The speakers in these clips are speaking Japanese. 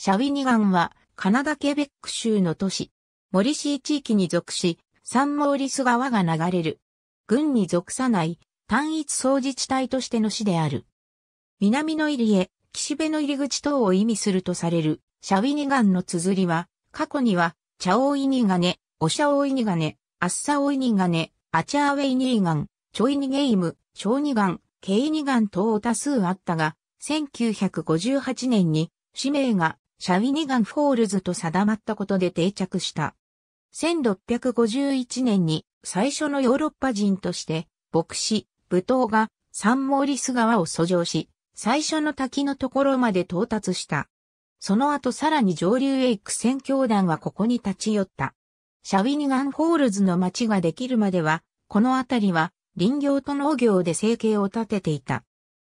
シャウィニガンはカナダケベック州の都市、モリシー地域に属し、サンモーリス川が流れる。軍に属さない単一総自治体としての市である。南の入りへ、岸辺の入り口等を意味するとされる、シャウィニガンの綴りは、過去には、チャオイニガネ、オシャオイニガネ、アッサオイニガネ、アチャーウェイニーガン、チョイニゲイム、ショウニガン、ケイニガン等多数あったが、1958年に、氏名がシャウィニガンフォールズと定まったことで定着した。1651年に最初のヨーロッパ人として牧師、武闘がサンモーリス川を遡上し、最初の滝のところまで到達した。その後さらに上流へ行く戦教団はここに立ち寄った。シャウィニガンフォールズの町ができるまでは、この辺りは林業と農業で生計を立てていた。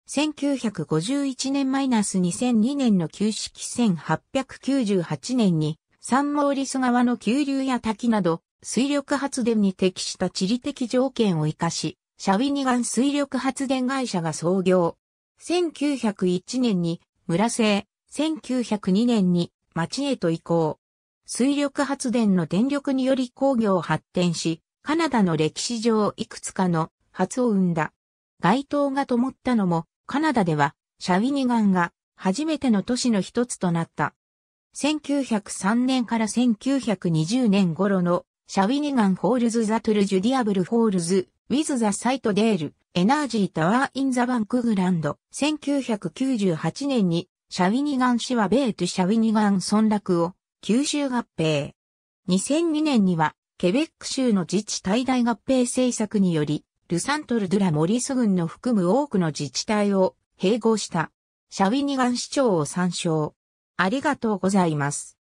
1951年 -2002 年の旧式1898年に、サンモーリス川の急流や滝など、水力発電に適した地理的条件を活かし、シャウィニガン水力発電会社が創業。1901年に村製、1902年に町へと移行。水力発電の電力により工業を発展し、カナダの歴史上いくつかの発を生んだ。街灯が灯ったのもカナダでは、シャウィニガンが初めての都市の一つとなった。1903年から1920年頃のシャウィニガンホールズ・ザ・トゥル・ジュディアブル・ホールズ、ウィズ・ザ・サイト・デール、エナージー・タワー・イン・ザ・バンクグランド。1998年に、シャウィニガン市は米とシャウィニガン村落を吸収合併。2002年には、ケベック州の自治体大合併政策により、ルサントル・ドゥ・ラ・モリス郡の含む多くの自治体を併合した。シャウィニガン市長を参照。ありがとうございます。